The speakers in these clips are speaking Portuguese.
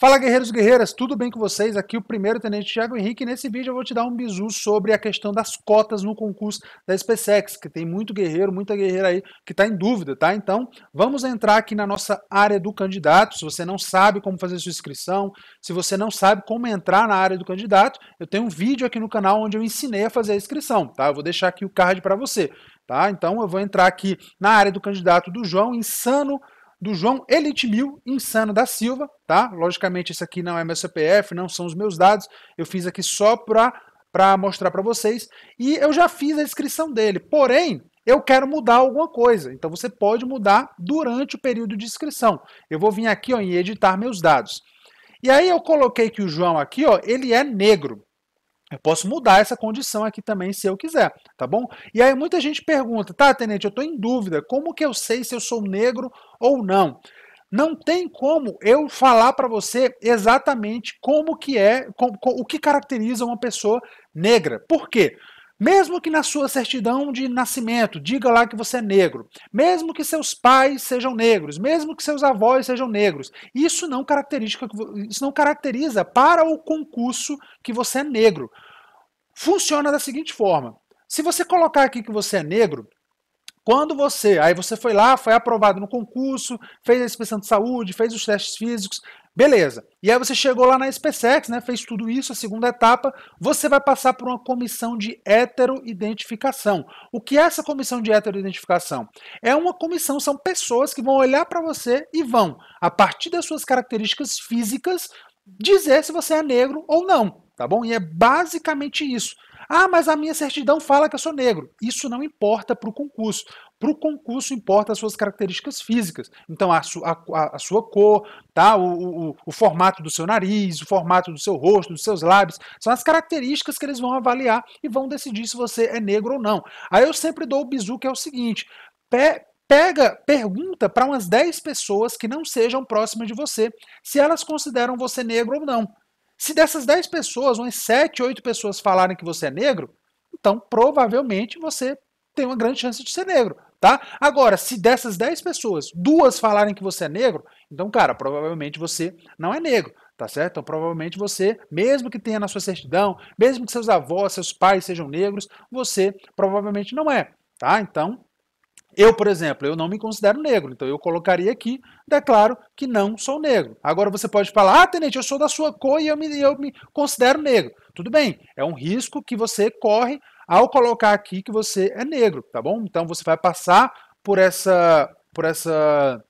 Fala guerreiros e guerreiras, tudo bem com vocês? Aqui o primeiro tenente Thiago Henrique. Nesse vídeo eu vou te dar um bizu sobre a questão das cotas no concurso da SpaceX, que tem muito guerreiro, muita guerreira aí que está em dúvida, tá? Então vamos entrar aqui na nossa área do candidato. Se você não sabe como fazer sua inscrição, se você não sabe como entrar na área do candidato, eu tenho um vídeo aqui no canal onde eu ensinei a fazer a inscrição, tá? Eu vou deixar aqui o card para você, tá? Então eu vou entrar aqui na área do candidato do João Insano do João Elitimil Insano da Silva, tá? Logicamente, isso aqui não é meu CPF, não são os meus dados, eu fiz aqui só para mostrar para vocês, e eu já fiz a inscrição dele, porém, eu quero mudar alguma coisa, então você pode mudar durante o período de inscrição. Eu vou vir aqui ó, em editar meus dados. E aí eu coloquei que o João aqui, ó, ele é negro. Eu posso mudar essa condição aqui também se eu quiser, tá bom? E aí muita gente pergunta, tá, tenente, eu estou em dúvida, como que eu sei se eu sou negro ou não? Não tem como eu falar para você exatamente como que é, com, com, o que caracteriza uma pessoa negra. Por quê? Mesmo que na sua certidão de nascimento diga lá que você é negro, mesmo que seus pais sejam negros, mesmo que seus avós sejam negros, isso não, isso não caracteriza para o concurso que você é negro. Funciona da seguinte forma: se você colocar aqui que você é negro, quando você, aí você foi lá, foi aprovado no concurso, fez a inspeção de saúde, fez os testes físicos, Beleza. E aí você chegou lá na SpaceX, né, fez tudo isso, a segunda etapa, você vai passar por uma comissão de heteroidentificação. O que é essa comissão de heteroidentificação? É uma comissão, são pessoas que vão olhar para você e vão, a partir das suas características físicas, dizer se você é negro ou não, tá bom? E é basicamente isso. Ah, mas a minha certidão fala que eu sou negro. Isso não importa para o concurso. Para o concurso importa as suas características físicas. Então, a, su, a, a sua cor, tá? O, o, o, formato do seu nariz, o formato do seu rosto, dos seus lábios, são as características que eles vão avaliar e vão decidir se você é negro ou não. Aí eu sempre dou o bizu que é o seguinte: pega, pergunta para umas 10 pessoas que não sejam próximas de você se elas consideram você negro ou não. Se dessas 10 pessoas, umas 7, 8 pessoas falarem que você é negro, então provavelmente você tem uma grande chance de ser negro, tá? Agora, se dessas 10 pessoas, duas falarem que você é negro, então, cara, provavelmente você não é negro, tá certo? Então, provavelmente você, mesmo que tenha na sua certidão, mesmo que seus avós, seus pais sejam negros, você provavelmente não é, tá? Então, eu, por exemplo, eu não me considero negro, então eu colocaria aqui, declaro que não sou negro. Agora você pode falar, ah, tenente, eu sou da sua cor e eu me, eu me considero negro. Tudo bem, é um risco que você corre ao colocar aqui que você é negro, tá bom? Então você vai passar por essa, por essa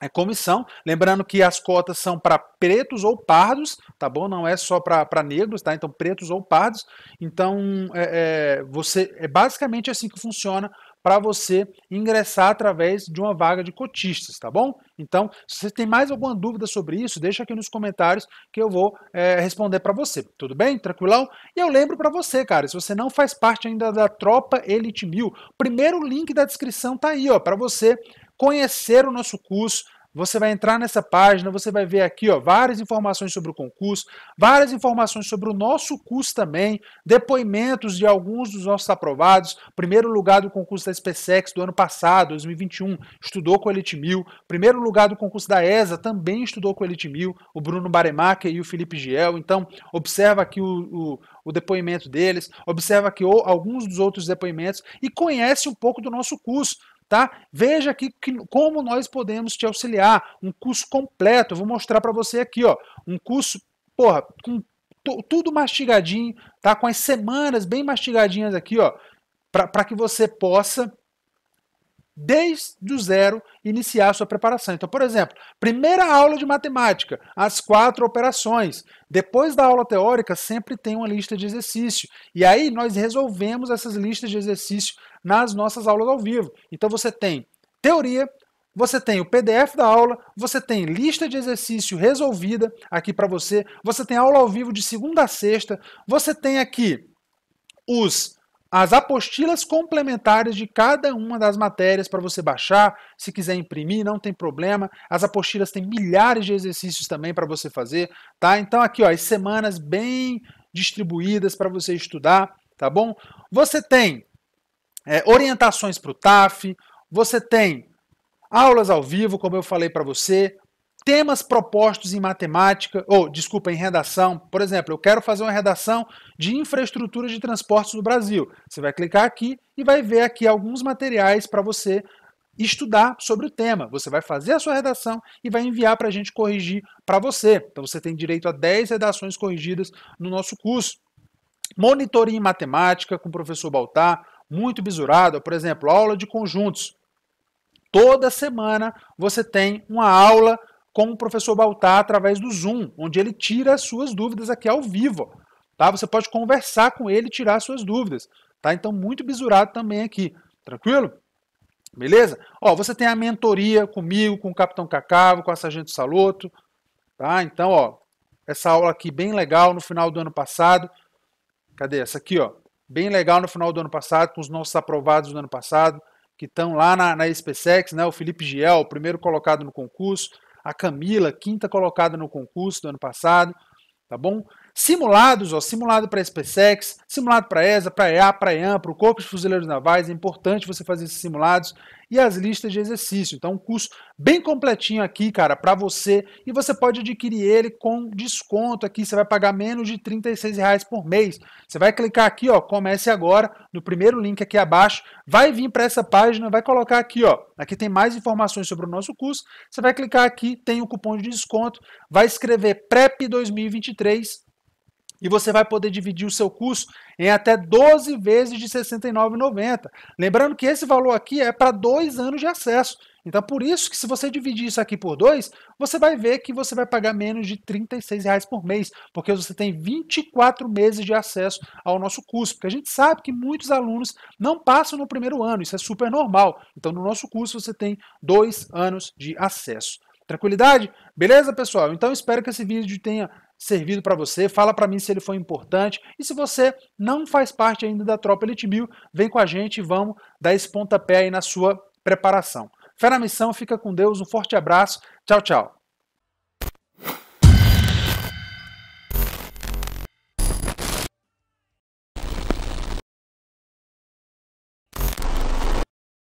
é comissão. Lembrando que as cotas são para pretos ou pardos, tá bom? Não é só para negros, tá? Então, pretos ou pardos. Então, é, é, você é basicamente assim que funciona para você ingressar através de uma vaga de cotistas, tá bom? Então, se você tem mais alguma dúvida sobre isso, deixa aqui nos comentários que eu vou é, responder para você. Tudo bem? Tranquilão? E eu lembro para você, cara, se você não faz parte ainda da Tropa Elite Mil, o primeiro link da descrição tá aí, ó, para você conhecer o nosso curso, você vai entrar nessa página, você vai ver aqui ó, várias informações sobre o concurso, várias informações sobre o nosso curso também, depoimentos de alguns dos nossos aprovados, primeiro lugar do concurso da SpaceX do ano passado, 2021, estudou com a Elite Mil, primeiro lugar do concurso da ESA, também estudou com a Elite Mil, o Bruno Baremacher e o Felipe Giel, então observa aqui o, o o depoimento deles, observa que ou, alguns dos outros depoimentos e conhece um pouco do nosso curso tá? Veja aqui que, como nós podemos te auxiliar. Um curso completo, eu vou mostrar para você aqui, ó. Um curso, porra, com tudo mastigadinho, tá? Com as semanas bem mastigadinhas aqui, ó, para que você possa desde o zero iniciar a sua preparação. Então, por exemplo, primeira aula de matemática, as quatro operações. Depois da aula teórica, sempre tem uma lista de exercício. E aí nós resolvemos essas listas de exercício nas nossas aulas ao vivo. Então você tem teoria, você tem o PDF da aula, você tem lista de exercício resolvida aqui para você, você tem aula ao vivo de segunda a sexta, você tem aqui os as apostilas complementares de cada uma das matérias para você baixar. Se quiser imprimir, não tem problema. As apostilas têm milhares de exercícios também para você fazer, tá? Então aqui, ó, as semanas bem distribuídas para você estudar, tá bom? Você tem é, orientações para o TAF, você tem aulas ao vivo, como eu falei para você, temas propostos em matemática, ou desculpa, em redação. Por exemplo, eu quero fazer uma redação de infraestrutura de transportes do Brasil. Você vai clicar aqui e vai ver aqui alguns materiais para você estudar sobre o tema. Você vai fazer a sua redação e vai enviar para a gente corrigir para você. Então você tem direito a 10 redações corrigidas no nosso curso. Monitoria em matemática com o professor Baltar, muito bisurado, por exemplo, aula de conjuntos. Toda semana você tem uma aula com o professor Baltar através do Zoom, onde ele tira as suas dúvidas aqui ao vivo. Tá? Você pode conversar com ele e tirar suas dúvidas. Tá? Então, muito bisurado também aqui. Tranquilo? Beleza? Ó, você tem a mentoria comigo, com o Capitão Cacavo, com a Sargento Saloto. Tá? Então, ó, essa aula aqui bem legal no final do ano passado. Cadê essa aqui, ó? Bem legal no final do ano passado, com os nossos aprovados do ano passado, que estão lá na, na né? O Felipe Giel, o primeiro colocado no concurso a Camila, quinta colocada no concurso do ano passado, tá bom? simulados, ó, simulado para a SpaceX, simulado para a ESA, para a EA, para a EAM, para o Corpo de Fuzileiros Navais, é importante você fazer esses simulados, e as listas de exercício. Então, um curso bem completinho aqui, cara, para você, e você pode adquirir ele com desconto aqui, você vai pagar menos de R$ reais por mês. Você vai clicar aqui, ó, comece agora, no primeiro link aqui abaixo, vai vir para essa página, vai colocar aqui, ó, aqui tem mais informações sobre o nosso curso, você vai clicar aqui, tem o um cupom de desconto, vai escrever PREP 2023, e você vai poder dividir o seu curso em até 12 vezes de R$ 69,90. Lembrando que esse valor aqui é para dois anos de acesso. Então, por isso que se você dividir isso aqui por dois, você vai ver que você vai pagar menos de R$ reais por mês, porque você tem 24 meses de acesso ao nosso curso. Porque a gente sabe que muitos alunos não passam no primeiro ano, isso é super normal. Então, no nosso curso, você tem dois anos de acesso. Tranquilidade? Beleza, pessoal? Então espero que esse vídeo tenha servido para você. Fala para mim se ele foi importante. E se você não faz parte ainda da Tropa Elite Mil, vem com a gente e vamos dar esse pontapé aí na sua preparação. Fé na missão, fica com Deus, um forte abraço. Tchau, tchau.